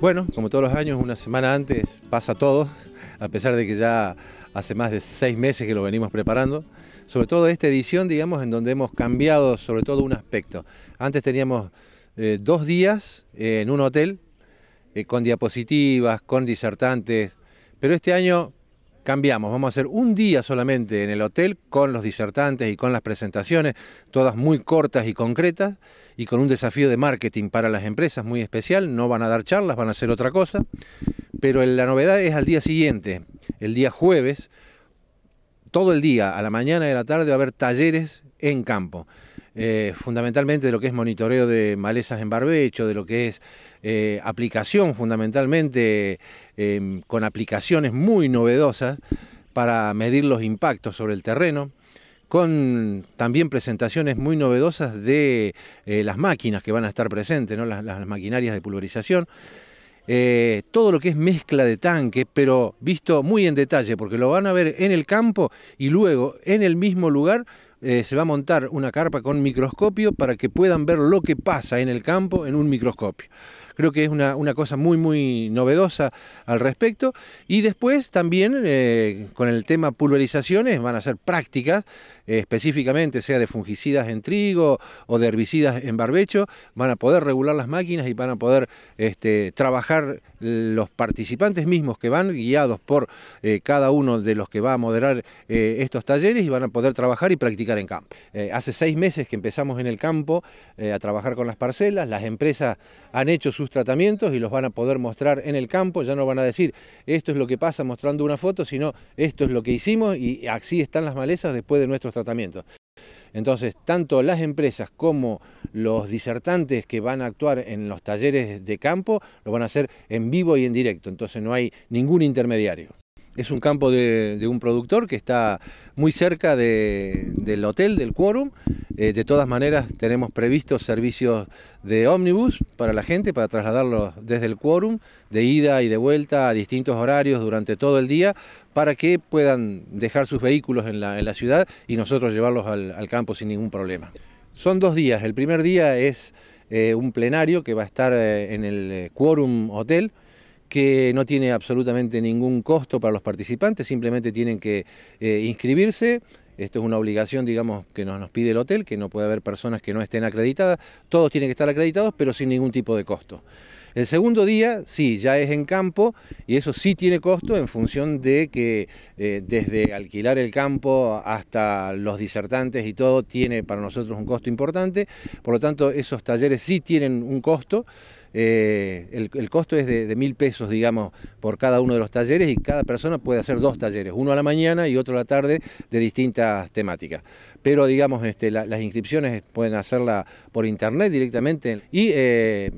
Bueno, como todos los años, una semana antes pasa todo, a pesar de que ya hace más de seis meses que lo venimos preparando. Sobre todo esta edición, digamos, en donde hemos cambiado sobre todo un aspecto. Antes teníamos eh, dos días eh, en un hotel, eh, con diapositivas, con disertantes, pero este año cambiamos, vamos a hacer un día solamente en el hotel con los disertantes y con las presentaciones, todas muy cortas y concretas y con un desafío de marketing para las empresas muy especial, no van a dar charlas, van a hacer otra cosa, pero la novedad es al día siguiente, el día jueves, todo el día, a la mañana y a la tarde va a haber talleres en campo. Eh, fundamentalmente de lo que es monitoreo de malezas en barbecho, de lo que es eh, aplicación fundamentalmente em, con aplicaciones muy novedosas para medir los impactos sobre el terreno con también presentaciones muy novedosas de eh, las máquinas que van a estar presentes, ¿no? las, maquinarias de pulverización, todo lo que es mezcla de tanques, pero visto muy en detalle, porque lo van a ver en el campo y luego en el mismo lugar eh, se va a montar una carpa con microscopio para que puedan ver lo que pasa en el campo en un microscopio. Creo que es una, cosa muy, muy novedosa al respecto. Y después también eh, con el tema pulverizaciones van a ser prácticas, eh, específicamente sea de fungicidas en trigo o de herbicidas en barbecho, van a poder regular las máquinas y van a poder este, trabajar los participantes mismos que van guiados por cada uno de los que va a moderar estos talleres y van a poder trabajar y practicar en campo. Eh, hace seis meses que empezamos en el campo eh, a trabajar con las parcelas, las empresas han hecho sus tratamientos y los van a poder mostrar en el campo, ya no van a decir esto es lo que pasa mostrando una foto, sino esto es lo que hicimos y así están las malezas después de nuestros tratamientos. Entonces, tanto las empresas como los disertantes que van a actuar en los talleres de campo lo van a hacer en vivo y en directo, entonces no hay ningún intermediario. Es un campo de, un productor que está muy cerca del hotel, del quórum. Eh, de todas maneras, tenemos previstos servicios de ómnibus para la gente, para trasladarlos desde el quórum, de ida y de vuelta a distintos horarios durante todo el día, para que puedan dejar sus vehículos en la, ciudad y nosotros llevarlos al, campo sin ningún problema. Son dos días. El primer día es eh, un plenario que va a estar eh, en el quórum Hotel que no tiene absolutamente ningún costo para los participantes, simplemente tienen que eh, inscribirse. Esto es una obligación, digamos, que nos pide el hotel, que no puede haber personas que no estén acreditadas. Todos tienen que estar acreditados, pero sin ningún tipo de costo. El segundo día, sí, ya es en campo y eso sí tiene costo en función de que eh, desde alquilar el campo hasta los disertantes y todo tiene para nosotros un costo importante. Por lo tanto, esos talleres sí tienen un costo. Eh, el, costo es de, mil pesos, digamos, por cada uno de los talleres y cada persona puede hacer dos talleres, uno a la mañana y otro a la tarde de distintas temáticas. Pero, digamos, este, las inscripciones pueden hacerla por internet directamente y eh,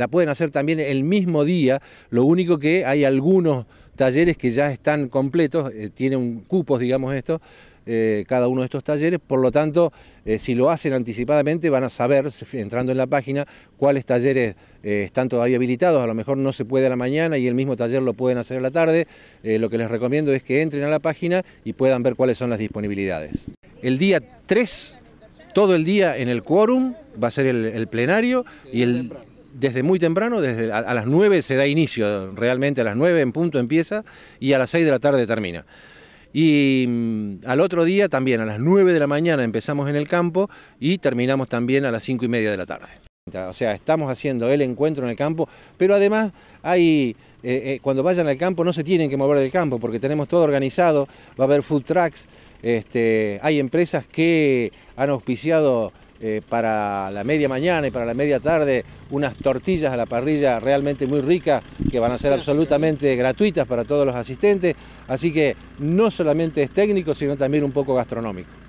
la pueden hacer también el mismo día, lo único que hay algunos talleres que ya están completos, eh, tienen cupos, digamos esto, eh, cada uno de estos talleres, por lo tanto, eh, si lo hacen anticipadamente van a saber, entrando en la página, cuáles talleres están todavía habilitados, a lo mejor no se puede a la mañana y el mismo taller lo pueden hacer a la tarde, lo que les recomiendo es que entren a la página y puedan ver cuáles son las disponibilidades. El día 3, todo el día en el quórum, va a ser el, el plenario y el, desde muy temprano, desde a, las 9 se da inicio, realmente a las 9 en punto empieza y a las 6 de la tarde termina. Y mm, al otro día también, a las 9 de la mañana empezamos en el campo y terminamos también a las 5 y media de la tarde. O sea, estamos haciendo el encuentro en el campo, pero además hay, eh, eh, cuando vayan al campo no se tienen que mover del campo porque tenemos todo organizado, va a haber food trucks, este, hay empresas que han auspiciado eh, para la media mañana y para la media tarde unas tortillas a la parrilla realmente muy ricas que van a ser absolutamente gratuitas para todos los asistentes. Así que no solamente es técnico, sino también un poco gastronómico.